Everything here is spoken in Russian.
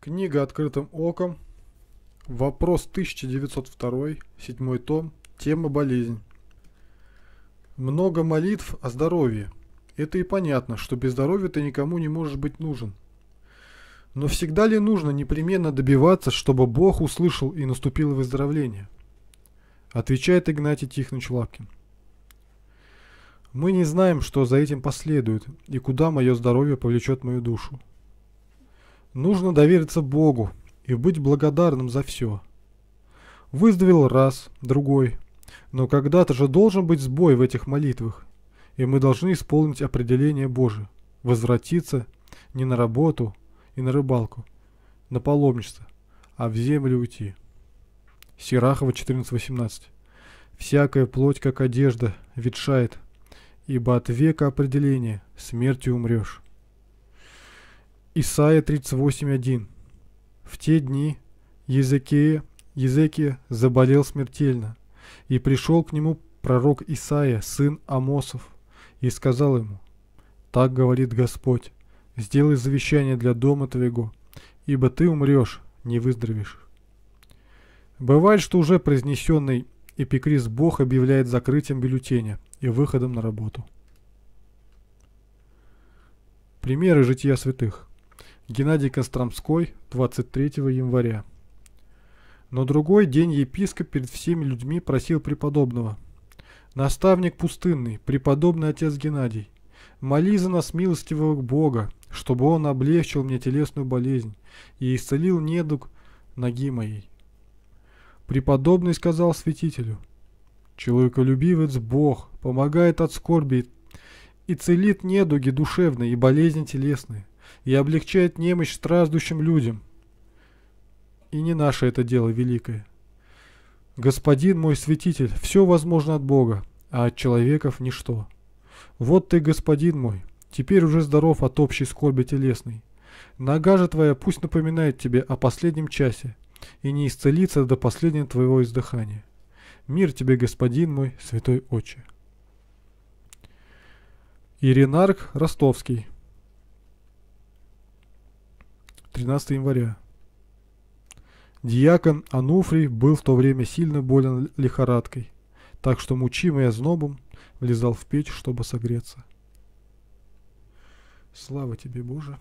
Книга «Открытым оком». Вопрос 1902, 7 том, тема «Болезнь». Много молитв о здоровье. Это и понятно, что без здоровья ты никому не можешь быть нужен. Но всегда ли нужно непременно добиваться, чтобы Бог услышал и наступило выздоровление? Отвечает Игнатий Тихонович Лапкин. Мы не знаем, что за этим последует и куда мое здоровье повлечет мою душу. Нужно довериться Богу и быть благодарным за все. Выздоровел раз, другой. Но когда-то же должен быть сбой в этих молитвах, и мы должны исполнить определение Божие, возвратиться не на работу и на рыбалку, на паломничество, а в землю уйти. Сирахова 14.18 «Всякая плоть, как одежда, ветшает, ибо от века определения смертью умрешь». Исайя 38.1 В те дни Езекия, Езекия заболел смертельно, и пришел к нему пророк Исаия, сын Амосов, и сказал ему, «Так говорит Господь, сделай завещание для дома твоего, ибо ты умрешь, не выздоровеешь». Бывает, что уже произнесенный эпикриз Бог объявляет закрытием бюллетеня и выходом на работу. Примеры жития святых. Геннадий Костромской, 23 января. Но другой день епископ перед всеми людьми просил преподобного. «Наставник пустынный, преподобный отец Геннадий, моли за нас милостивого Бога, чтобы он облегчил мне телесную болезнь и исцелил недуг ноги моей». Преподобный сказал святителю, «Человеколюбивец Бог, помогает от скорби и целит недуги душевные и болезни телесные и облегчает немощь страждущим людям. И не наше это дело великое. Господин мой святитель, все возможно от Бога, а от человеков ничто. Вот ты, господин мой, теперь уже здоров от общей скорби телесной. Нога же твоя пусть напоминает тебе о последнем часе и не исцелится до последнего твоего издыхания. Мир тебе, господин мой, святой отче. Иринарк Ростовский 13 января. Диакон Ануфрий был в то время сильно болен лихорадкой, так что, мучимый ознобом, влезал в печь, чтобы согреться. Слава тебе, Боже!